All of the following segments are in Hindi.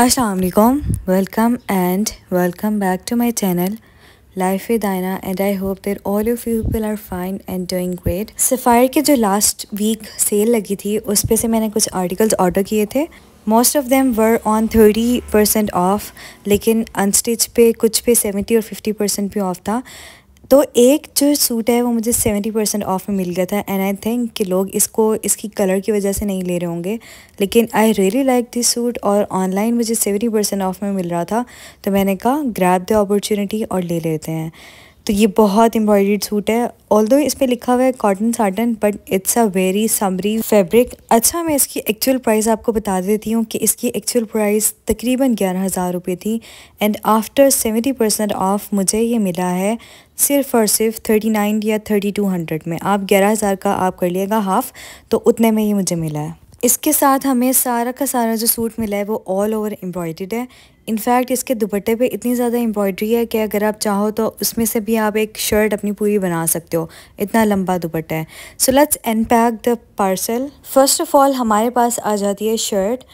अस्सलाम वालेकुम welcome and welcome back to my channel life with Aina and I hope there all of you people are fine and doing great Sapphire के जो लास्ट वीक सेल लगी थी उस पर से मैंने कुछ आर्टिकल्स ऑर्डर किए थे most of them were on thirty percent off लेकिन अनस्टिच पे कुछ पे सेवेंटी और फिफ्टी परसेंट भी ऑफ था तो एक जो सूट है वो मुझे सेवेंटी परसेंट ऑफ में मिल गया था एंड आई थिंक कि लोग इसको इसकी कलर की वजह से नहीं ले रहे होंगे लेकिन I really like this suit और ऑनलाइन मुझे सेवेंटी परसेंट ऑफ में मिल रहा था तो मैंने कहा ग्रैप द अपॉर्चुनिटी और ले लेते हैं तो ये बहुत एम्ब्रॉयड सूट है ऑल दो इस पर लिखा हुआ है cotton satin but it's a very summery fabric अच्छा मैं इसकी एक्चुअल प्राइस आपको बता देती हूँ कि इसकी एक्चुअल प्राइस तकरीबन ग्यारह हज़ार रुपये थी and after seventy percent off मुझे ये मिला है सिर्फ और सिर्फ थर्टी नाइन या थर्टी टू हंड्रेड में आप ग्यारह हज़ार का आप कर लिएगा हाफ़ तो उतने में ये मुझे मिला है इसके साथ हमें सारा का सारा जो सूट मिला है वो ऑल ओवर एम्ब्रॉयड है इनफैक्ट इसके दुपट्टे पे इतनी ज़्यादा एम्ब्रॉयडरी है कि अगर आप चाहो तो उसमें से भी आप एक शर्ट अपनी पूरी बना सकते हो इतना लंबा दुपट्टा है so let's unpack the parcel first of all हमारे पास आ जाती है शर्ट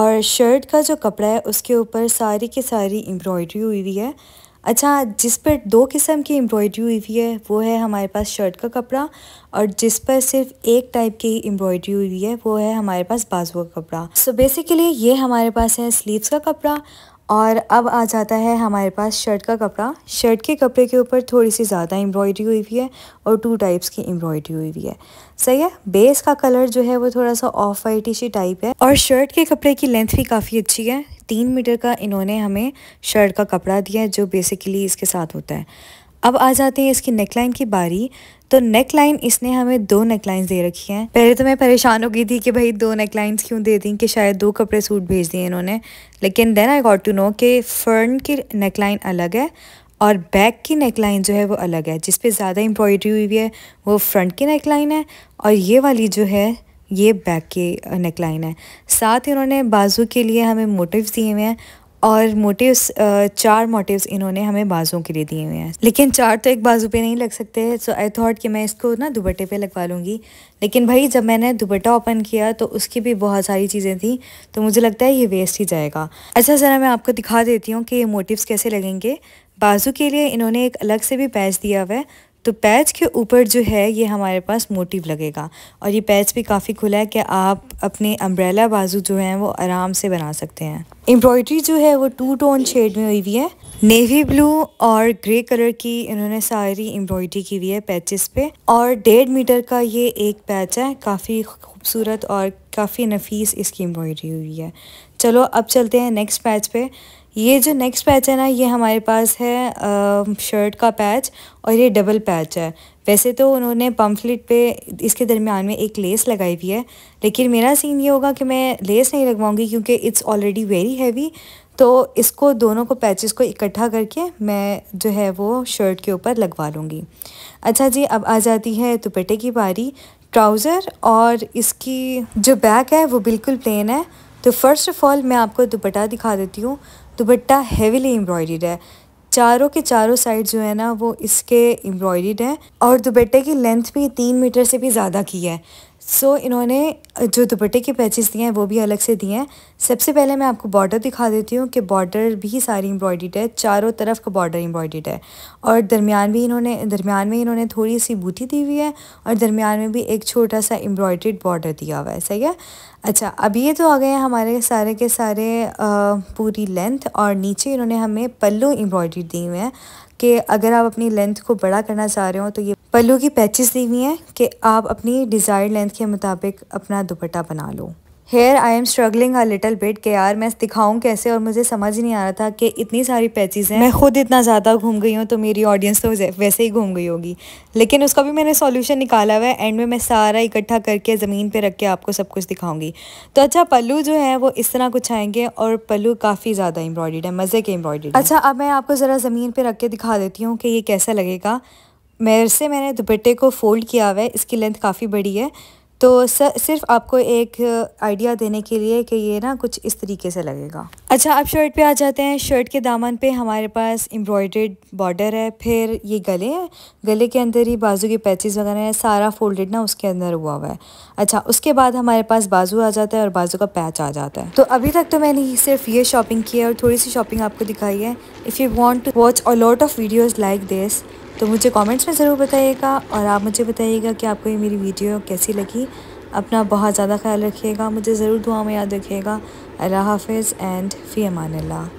और शर्ट का जो कपड़ा है उसके ऊपर सारी की सारी एम्ब्रॉयडरी हुई हुई है अच्छा जिस पर दो किस्म की एम्ब्रॉयडरी हुई हुई है वो है हमारे पास शर्ट का कपड़ा और जिस पर सिर्फ एक टाइप की एम्ब्रॉयडरी हुई हुई है वो है हमारे पास बाजू का कपड़ा सो so बेसिकली ये हमारे पास है स्लीव्स का कपड़ा और अब आ जाता है हमारे पास शर्ट का कपड़ा शर्ट के कपड़े के ऊपर थोड़ी सी ज़्यादा एम्ब्रॉयडरी हुई हुई है और टू टाइप्स की एम्ब्रॉयडरी हुई हुई है सही है बेस का कलर जो है वो थोड़ा सा ऑफ वाइट सी टाइप है और शर्ट के कपड़े की लेंथ भी काफ़ी अच्छी है तीन मीटर का इन्होंने हमें शर्ट का कपड़ा दिया है जो बेसिकली इसके साथ होता है अब आ जाते हैं इसकी नेकलाइन की बारी तो नेक लाइन इसने हमें दो नेक लाइन दे रखी हैं पहले तो मैं परेशान हो गई थी कि भाई दो नेक लाइन्स क्यों दे दी कि शायद दो कपड़े सूट भेज दिए इन्होंने लेकिन then I got to know कि फर्न की नेक लाइन अलग है और बैक की नेक लाइन जो है वो अलग है जिस पे ज़्यादा एम्ब्रॉयडरी हुई है वो फ्रंट की नेक लाइन है और ये वाली जो है ये बैक की नेक लाइन है साथ ही उन्होंने बाजू के लिए हमें मोटिव्स दिए हुए हैं और मोटिव्स चार मोटिव्स इन्होंने हमें बाजों के लिए दिए हुए हैं लेकिन चार तो एक बाजू पे नहीं लग सकते सो आई थॉट कि मैं इसको ना दुपट्टे पे लगवा लूँगी लेकिन भाई जब मैंने दुपट्टा ओपन किया तो उसकी भी बहुत सारी चीज़ें थी तो मुझे लगता है ये वेस्ट ही जाएगा अच्छा ज़रा मैं आपको दिखा देती हूँ कि ये मोटिवस कैसे लगेंगे बाजू के लिए इन्होंने एक अलग से भी पैच दिया हुआ है तो पैच के ऊपर जो है ये हमारे पास मोटिव लगेगा और ये पैच भी काफ़ी खुला है कि आप अपने अम्ब्रेला बाजू जो हैं वो आराम से बना सकते हैं एम्ब्रॉयडरी जो है वो टू टोन शेड में हुई हुई है नेवी ब्लू और ग्रे कलर की इन्होंने सारी एम्ब्रॉयडरी की हुई है पैचेस पे और डेढ़ मीटर का ये एक पैच है काफ़ी खूबसूरत और काफ़ी नफीस इसकी एम्ब्रॉयडरी हुई है चलो अब चलते हैं नेक्स्ट पैच पे ये जो नेक्स्ट पैच है ना ये हमारे पास है आ, शर्ट का पैच और ये डबल पैच है वैसे तो उन्होंने पम्फलेट पे इसके दरमियान में एक लेस लगाई हुई है लेकिन मेरा सीन ये होगा कि मैं लेस नहीं लगवाऊंगी क्योंकि इट्स ऑलरेडी वेरी हैवी तो इसको दोनों को पैचेस को इकट्ठा करके मैं जो है वो शर्ट के ऊपर लगवा लूँगी अच्छा जी अब आ जाती है दुपट्टे की बारी ट्राउज़र और इसकी जो बैक है वो बिल्कुल प्लेन है तो फर्स्ट ऑफ़ ऑल मैं आपको दुपट्टा दिखा देती हूँ दुपट्टा हेविली एम्ब्रॉयड है चारों के चारों साइड जो है ना वो इसके एम्ब्रॉयड है और दुपट्टे की लेंथ भी तीन मीटर से भी ज़्यादा की है सो so, इन्होंने जो दुपट्टे के पैचेस दिए हैं वो भी अलग से दिए हैं सबसे पहले मैं आपको बॉर्डर दिखा देती हूँ कि बॉर्डर भी सारी एम्ब्रॉयड है चारों तरफ का बॉर्डर एम्ब्रॉयड है और दरमियान भी इन्होंने दरमियान में इन्होंने थोड़ी सी बूटी दी हुई है और दरमियान में भी एक छोटा सा एम्ब्रॉयड बॉर्डर दिया हुआ है सही है अच्छा अब ये तो आ गए हैं हमारे सारे के सारे आ, पूरी लेंथ और नीचे इन्होंने हमें पल्लू एम्ब्रॉयड दिए हुए हैं कि अगर आप अपनी लेंथ को बड़ा करना चाह रहे हो तो ये पल्लू की पैचेस दी हुई हैं कि आप अपनी डिज़ायर लेंथ के मुताबिक अपना दुपट्टा बना लो here I am struggling a little bit के यार मैं दिखाऊं कैसे और मुझे समझ नहीं आ रहा था कि इतनी सारी पैचेज़ हैं मैं खुद इतना ज़्यादा घूम गई हूँ तो मेरी ऑडियंस तो वैसे ही घूम गई होगी लेकिन उसका भी मैंने सॉल्यूशन निकाला हुआ है एंड में मैं सारा इकट्ठा करके ज़मीन पे रख के आपको सब कुछ दिखाऊंगी तो अच्छा पल्लू जो है वो इस तरह कुछ आएंगे और पल्लू काफ़ी ज़्यादा एम्ब्रॉयड है मज़े के एम्ब्रॉयड अच्छा अब मैं आपको ज़रा ज़मीन पर रख के दिखा देती हूँ कि ये कैसा लगेगा मेरे से मैंने दुपट्टे को फ़ोल्ड किया हुआ है इसकी लेंथ काफ़ी बड़ी है तो सर सिर्फ आपको एक आइडिया देने के लिए कि ये ना कुछ इस तरीके से लगेगा अच्छा आप शर्ट पे आ जाते हैं शर्ट के दामन पे हमारे पास एम्ब्रॉयड्रेड बॉर्डर है फिर ये गले हैं गले के अंदर ही बाजू के पैचेस वगैरह हैं सारा फोल्डेड ना उसके अंदर हुआ हुआ है अच्छा उसके बाद हमारे पास बाजू आ जाता है और बाजू का पैच आ जाता है तो अभी तक तो मैंने सिर्फ ये शॉपिंग की है और थोड़ी सी शॉपिंग आपको दिखाई है if you want to watch a lot of videos like this तो मुझे कमेंट्स में ज़रूर बताइएगा और आप मुझे बताइएगा कि आपको ये मेरी वीडियो कैसी लगी अपना बहुत ज़्यादा ख्याल रखिएगा मुझे ज़रूर दुआ में याद रखिएगा अल्लाह हाफिज़ एंड फ़ी अमान